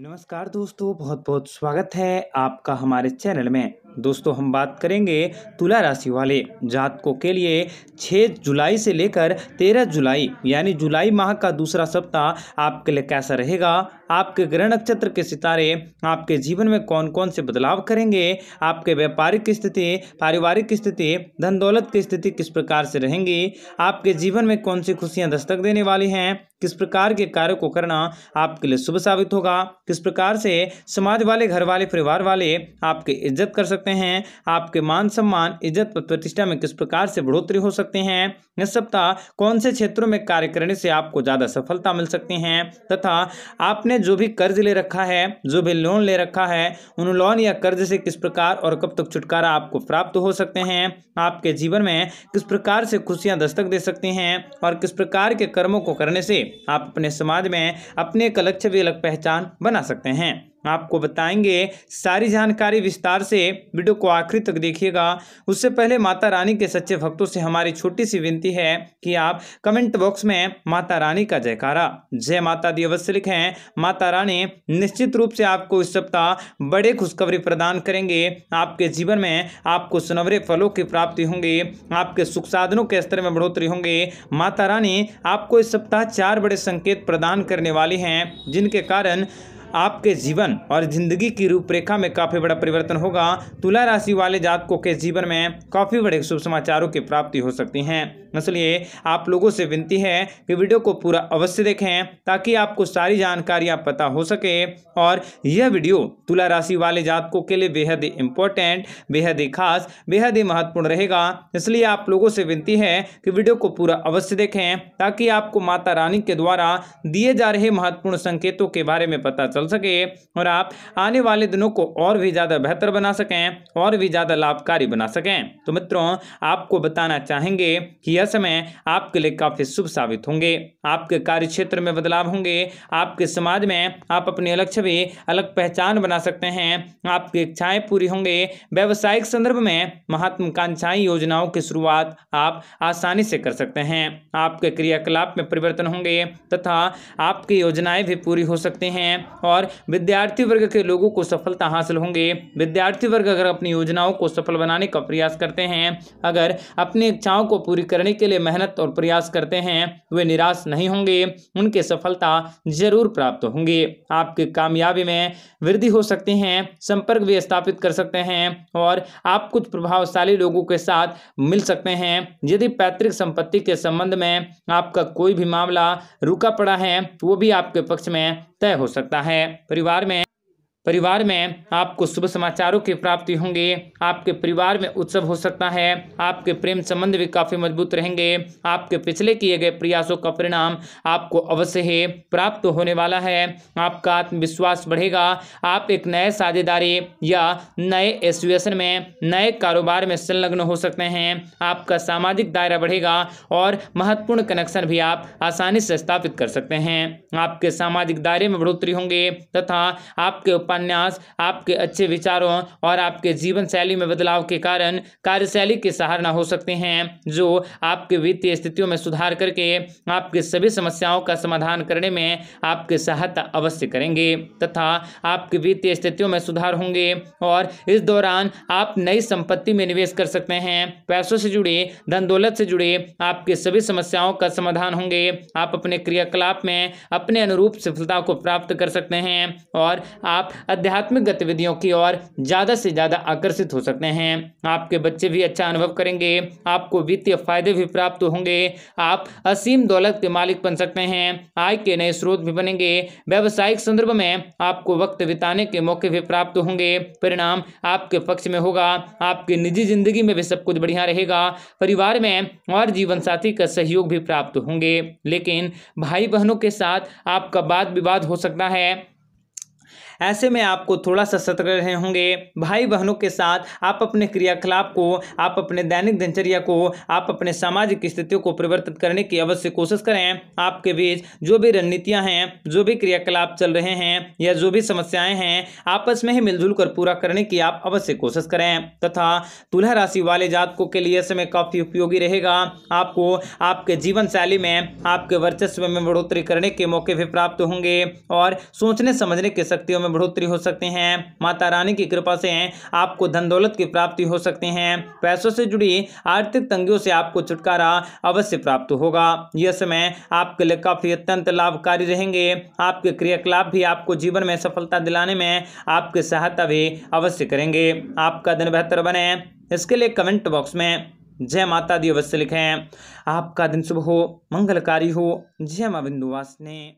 नमस्कार दोस्तों बहुत बहुत स्वागत है आपका हमारे चैनल में दोस्तों हम बात करेंगे तुला राशि वाले जातकों के लिए 6 जुलाई से लेकर 13 जुलाई यानी जुलाई माह का दूसरा सप्ताह आपके लिए कैसा रहेगा आपके ग्रह नक्षत्र के सितारे आपके जीवन में कौन कौन से बदलाव करेंगे आपके व्यापारिक स्थिति पारिवारिक स्थिति धन दौलत की स्थिति किस प्रकार से रहेंगी आपके जीवन में कौन सी खुशियाँ दस्तक देने वाली हैं किस प्रकार के कार्य को करना आपके लिए शुभ साबित होगा किस प्रकार से समाज वाले घर वाले परिवार वाले आपकी इज्जत कर सकते हैं आपके मान सम्मान इज्जत प्रतिष्ठा में किस प्रकार से बढ़ोतरी हो सकते हैं इस सप्ताह कौन से क्षेत्रों में कार्य करने से आपको ज़्यादा सफलता मिल सकती है तथा आपने जो भी कर्ज ले रखा है जो भी लोन ले रखा है उन लोन या कर्ज से किस प्रकार और कब तक छुटकारा आपको प्राप्त हो सकते हैं आपके जीवन में किस प्रकार से खुशियां दस्तक दे सकती हैं और किस प्रकार के कर्मों को करने से आप अपने समाज में अपने एक अलग छवि भी अलग पहचान बना सकते हैं आपको बताएंगे सारी जानकारी विस्तार से वीडियो को आखिरी तक देखिएगा उससे पहले माता रानी के सच्चे भक्तों से हमारी छोटी सी विनती है कि आप कमेंट बॉक्स में माता रानी का जयकारा जय माता दी अवश्य लिखें माता रानी निश्चित रूप से आपको इस सप्ताह बड़े खुशखबरी प्रदान करेंगे आपके जीवन में आपको सुनवरे फलों की प्राप्ति होंगी आपके सुख साधनों के स्तर में बढ़ोतरी होंगी माता रानी आपको इस सप्ताह चार बड़े संकेत प्रदान करने वाली हैं जिनके कारण आपके जीवन और जिंदगी की रूपरेखा में काफ़ी बड़ा परिवर्तन होगा तुला राशि वाले जातकों के जीवन में काफ़ी बड़े शुभ समाचारों की प्राप्ति हो सकती है इसलिए आप लोगों से विनती है कि वीडियो को पूरा अवश्य देखें ताकि आपको सारी जानकारियां पता हो सके और यह वीडियो तुला राशि वाले जातकों के लिए बेहद ही इंपॉर्टेंट बेहद ही खास बेहद ही महत्वपूर्ण रहेगा इसलिए आप लोगों से विनती है कि वीडियो को पूरा अवश्य देखें ताकि आपको माता रानी के द्वारा दिए जा रहे महत्वपूर्ण संकेतों के बारे में पता चल चल सके और आप आने वाले दिनों को और भी ज़्यादा बेहतर बना सकें और भी ज़्यादा लाभकारी बना सकें तो मित्रों आपको बताना चाहेंगे कि यह समय आपके लिए काफ़ी शुभ साबित होंगे आपके कार्य क्षेत्र में बदलाव होंगे आपके समाज में आप अपने अलग छवि अलग पहचान बना सकते हैं आपकी इच्छाएं पूरी होंगे व्यवसायिक संदर्भ में महत्वाकांक्षाएं योजनाओं की शुरुआत आप आसानी से कर सकते हैं आपके क्रियाकलाप में परिवर्तन होंगे तथा आपकी योजनाएं भी पूरी हो सकती हैं और और विद्यार्थी वर्ग के लोगों को सफलता हासिल होंगे विद्यार्थी वर्ग अगर अपनी योजनाओं को सफल बनाने का प्रयास करते हैं अगर अपनी इच्छाओं को पूरी करने के लिए मेहनत और प्रयास करते हैं वे निराश नहीं होंगे उनके सफलता जरूर प्राप्त होंगे आपकी कामयाबी में वृद्धि हो सकती है संपर्क भी स्थापित कर सकते हैं और आप कुछ प्रभावशाली लोगों के साथ मिल सकते हैं यदि पैतृक संपत्ति के संबंध में आपका कोई भी मामला रुका पड़ा है वो भी आपके पक्ष में तय हो सकता है परिवार में परिवार में आपको शुभ समाचारों की प्राप्ति होंगे आपके परिवार में उत्सव हो सकता है आपके प्रेम संबंध भी काफ़ी मजबूत रहेंगे आपके पिछले किए गए प्रयासों का परिणाम आपको अवश्य ही प्राप्त होने वाला है आपका आत्मविश्वास बढ़ेगा आप एक नए साझेदारी या नए एसोसिएशन में नए कारोबार में संलग्न हो सकते हैं आपका सामाजिक दायरा बढ़ेगा और महत्वपूर्ण कनेक्शन भी आप आसानी से स्थापित कर सकते हैं आपके सामाजिक दायरे में बढ़ोतरी होंगे तथा आपके उपन्यास आपके अच्छे विचारों और आपके जीवन शैली में बदलाव के कारण कार्यशैली के सहारना हो सकते हैं जो आपके वित्तीय स्थितियों में सुधार करके आपके सभी समस्याओं का समाधान करने में आपके सहायता अवश्य करेंगे तथा आपकी वित्तीय स्थितियों में सुधार होंगे और इस दौरान आप नई संपत्ति में निवेश कर सकते हैं पैसों से जुड़े धन दौलत से जुड़े आपके सभी समस्याओं का समाधान होंगे आप अपने क्रियाकलाप में अपने अनुरूप सफलता को प्राप्त कर सकते हैं और आप आध्यात्मिक गतिविधियों की ओर ज़्यादा से ज़्यादा आकर्षित हो सकते हैं आपके बच्चे भी अच्छा अनुभव करेंगे आपको वित्तीय फायदे भी प्राप्त होंगे आप असीम दौलत के मालिक बन सकते हैं आय के नए स्रोत भी बनेंगे व्यावसायिक संदर्भ में आपको वक्त बिताने के मौके भी प्राप्त होंगे परिणाम आपके पक्ष में होगा आपकी निजी जिंदगी में भी सब कुछ बढ़िया रहेगा परिवार में और जीवन साथी का सहयोग भी प्राप्त होंगे लेकिन भाई बहनों के साथ आपका वाद विवाद हो सकता है ऐसे में आपको थोड़ा सा सतर्क रहे होंगे भाई बहनों के साथ आप अपने क्रियाकलाप को आप अपने दैनिक दिनचर्या को आप अपने सामाजिक स्थितियों को परिवर्तित करने की अवश्य कोशिश करें आपके बीच जो भी रणनीतियाँ हैं जो भी क्रियाकलाप चल रहे हैं या जो भी समस्याएं हैं आपस में ही मिलजुल कर पूरा करने की आप अवश्य कोशिश करें तथा तुला राशि वाले जातकों के लिए समय काफ़ी उपयोगी रहेगा आपको आपके जीवन शैली में आपके वर्चस्व में बढ़ोतरी करने के मौके भी प्राप्त होंगे और सोचने समझने की शक्तियों में बढ़ोतरी हो सकती है माता रानी की कृपा से आपको धन दौलत की प्राप्ति हो सकती है पैसों से जुड़ी आर्थिक तंगियों से आपको छुटकारा अवश्य प्राप्त होगा यह समय आपके लिए काफी अत्यंत लाभकारी रहेंगे आपके क्रियाकलाप भी आपको जीवन में सफलता दिलाने में आपकी सहायता भी अवश्य करेंगे आपका दिन बेहतर बने इसके लिए कमेंट बॉक्स में जय माता दी अवश्य लिखें आपका दिन शुभ हो मंगलकारी हो जय माँ ने